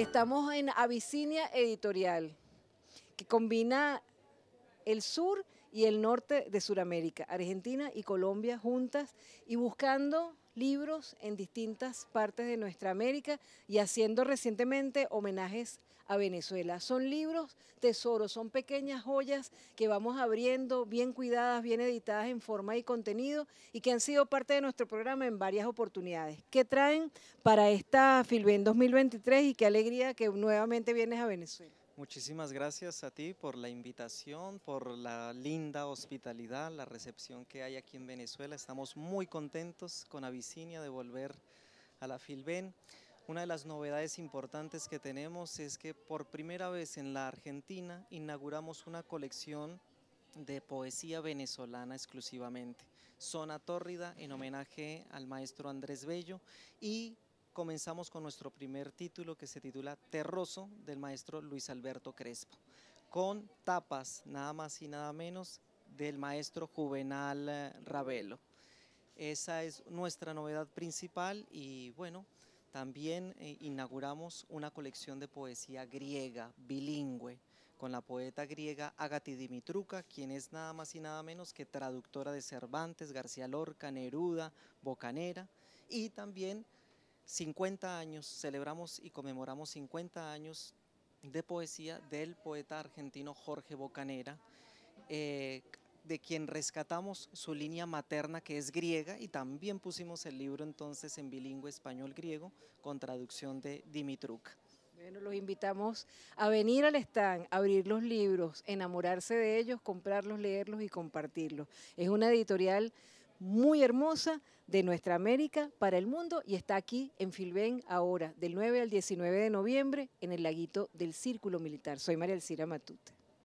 Estamos en Abisinia Editorial, que combina el sur y el norte de Sudamérica, Argentina y Colombia juntas y buscando libros en distintas partes de nuestra América y haciendo recientemente homenajes a Venezuela. Son libros tesoros, son pequeñas joyas que vamos abriendo, bien cuidadas, bien editadas en forma y contenido y que han sido parte de nuestro programa en varias oportunidades. ¿Qué traen para esta Filben 2023 y qué alegría que nuevamente vienes a Venezuela? Muchísimas gracias a ti por la invitación, por la linda hospitalidad, la recepción que hay aquí en Venezuela. Estamos muy contentos con Avicinia de volver a la Filben. Una de las novedades importantes que tenemos es que por primera vez en la Argentina inauguramos una colección de poesía venezolana exclusivamente. Zona Tórrida en homenaje al maestro Andrés Bello y comenzamos con nuestro primer título que se titula Terroso del maestro Luis Alberto Crespo, con tapas nada más y nada menos del maestro Juvenal eh, Ravelo. Esa es nuestra novedad principal y bueno, también eh, inauguramos una colección de poesía griega, bilingüe, con la poeta griega Agati Dimitruca, quien es nada más y nada menos que traductora de Cervantes, García Lorca, Neruda, Bocanera, y también 50 años, celebramos y conmemoramos 50 años de poesía del poeta argentino Jorge Bocanera, eh, de quien rescatamos su línea materna que es griega y también pusimos el libro entonces en bilingüe español-griego con traducción de Dimitruk. Bueno, los invitamos a venir al stand, abrir los libros, enamorarse de ellos, comprarlos, leerlos y compartirlos. Es una editorial muy hermosa de nuestra América para el mundo y está aquí en Filben ahora, del 9 al 19 de noviembre, en el laguito del Círculo Militar. Soy María Elcira Matute.